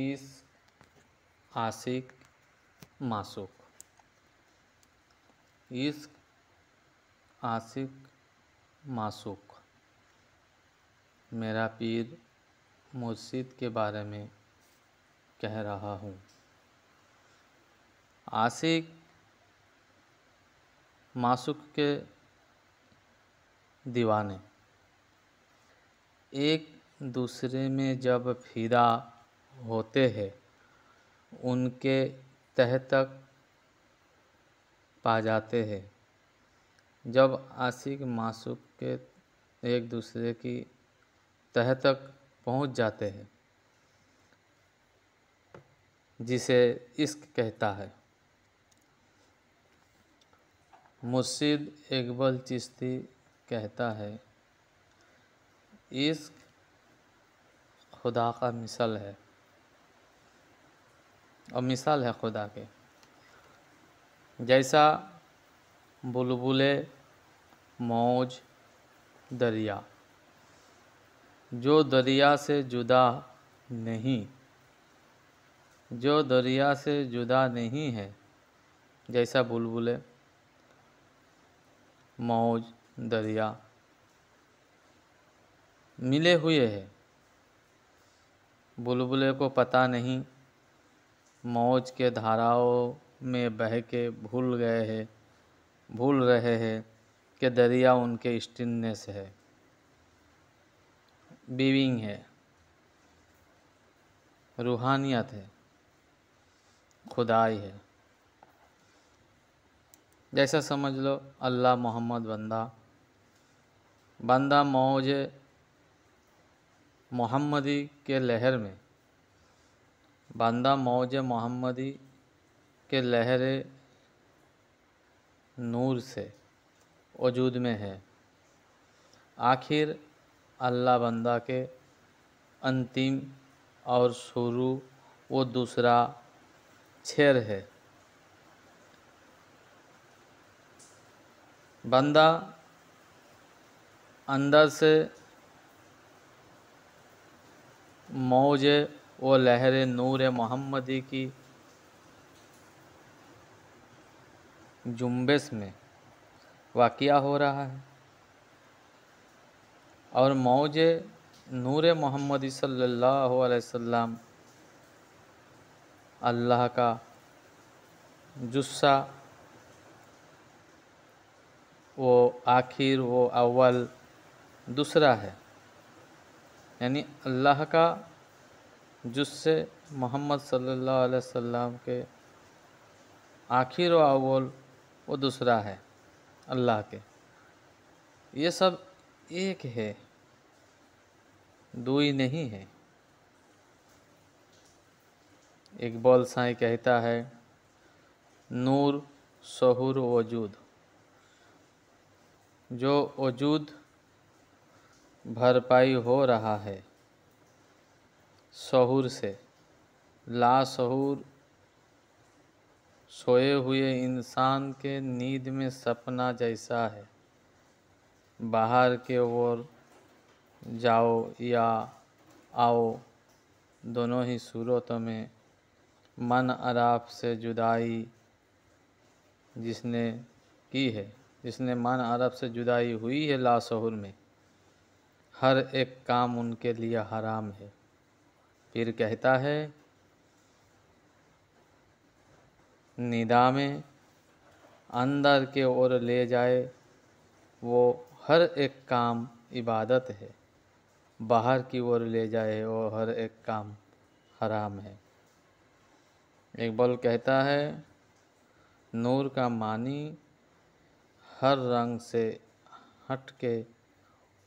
इस आशिक मासुक इस आशिक मासुक मेरा पीर मुर्शिद के बारे में कह रहा हूँ आशिक मासुक के दीवाने एक दूसरे में जब फिदा होते हैं उनके तह तक पा जाते हैं जब आशिक मासुक के एक दूसरे की तह तक पहुंच जाते हैं जिसे इश्क कहता है मुर्शिद इकबल चिश्ती कहता है इश्क खुदा का मिसल है और मिसाल है खुदा के जैसा बुलबुले मौज दरिया जो दरिया से जुदा नहीं जो दरिया से जुदा नहीं है जैसा बुलबुले मौज दरिया मिले हुए है बुलबुले को पता नहीं मौज के धाराओं में बह के भूल गए हैं भूल रहे हैं कि दरिया उनके स्टिलनेस है बीविंग है रूहानियत है खुदाई है जैसा समझ लो अल्लाह मोहम्मद बंदा बंदा मौज मोहम्मदी के लहर में बंदा मौज मोहम्मदी के लहर नूर से वजूद में है आखिर अल्लाह बंदा के अंतिम और शुरू वो दूसरा छेर है बंदा अंदर से मौज वो लहर नूर मोहम्मदी की जुम्बस में वाक़ हो रहा है और मौज नूर मोहम्मदी सल्लल्लाहु अलैहि वसल्लम अल्लाह का जुस्सा वो आखिर वो अव्वल दूसरा है यानी अल्लाह का जिससे मोहम्मद सल्लल्लाहु अलैहि वसल्लम के आखिर व वो दूसरा है अल्लाह के ये सब एक है दुई नहीं है इकबाल साई कहता है नूर शहूर वजूद जो वजूद भरपाई हो रहा है शहूर से ला शहूर सोए हुए इंसान के नींद में सपना जैसा है बाहर के ओर जाओ या आओ दोनों ही सूरतों में मन अराफ से जुदाई जिसने की है जिसने मन अरब से जुदाई हुई है लाशहर में हर एक काम उनके लिए हराम है फिर कहता है निदा में अंदर के ओर ले जाए वो हर एक काम इबादत है बाहर की ओर ले जाए वो हर एक काम हराम है इकबल कहता है नूर का मानी हर रंग से हट के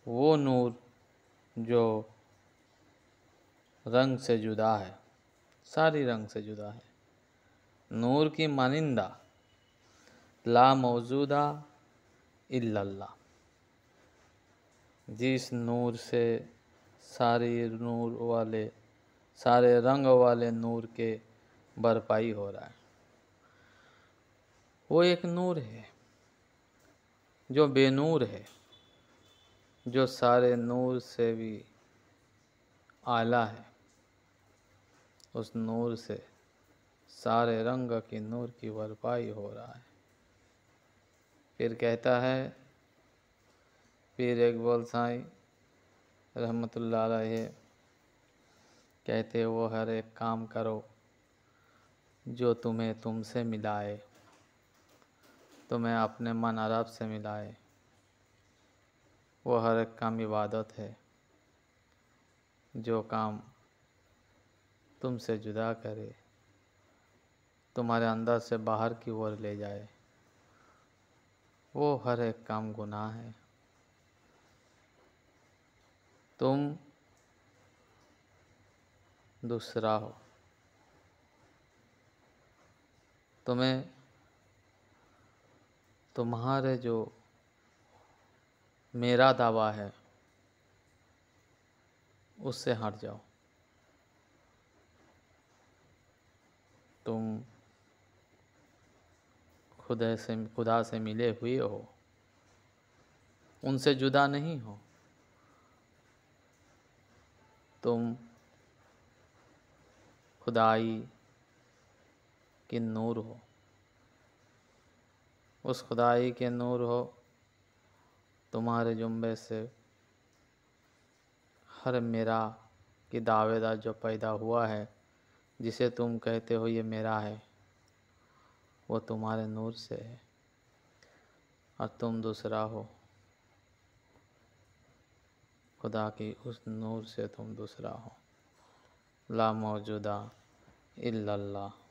वो नूर जो रंग से जुदा है सारी रंग से जुदा है नूर की मानिंदा ला मौजूदा इल्लल्ला जिस नूर से सारी नूर वाले सारे रंग वाले नूर के भरपाई हो रहा है वो एक नूर है जो बेनूर है जो सारे नूर से भी आला है उस नूर से सारे रंग की नूर की भरपाई हो रहा है फिर कहता है एक बोल साई रहमतुल्लाह अलैह कहते वो हर एक काम करो जो तुम्हें तुमसे मिलाए तुम्हें अपने मन अरब से मिलाए वो हर एक काम इबादत है जो काम तुमसे जुदा करे तुम्हारे अंदर से बाहर की ओर ले जाए वो हर एक काम गुनाह है तुम दूसरा हो तुम्हें तुम्हारे जो मेरा दावा है उससे हट जाओ तुम खुद से खुदा से मिले हुए हो उनसे जुदा नहीं हो तुम खुदाई के नूर हो उस खुदाई के नूर हो तुम्हारे जुम्बे से हर मेरा कि दावेदार जो पैदा हुआ है जिसे तुम कहते हो ये मेरा है वो तुम्हारे नूर से है और तुम दूसरा हो खुदा की उस नूर से तुम दूसरा हो ला मौजूदा इल्लल्लाह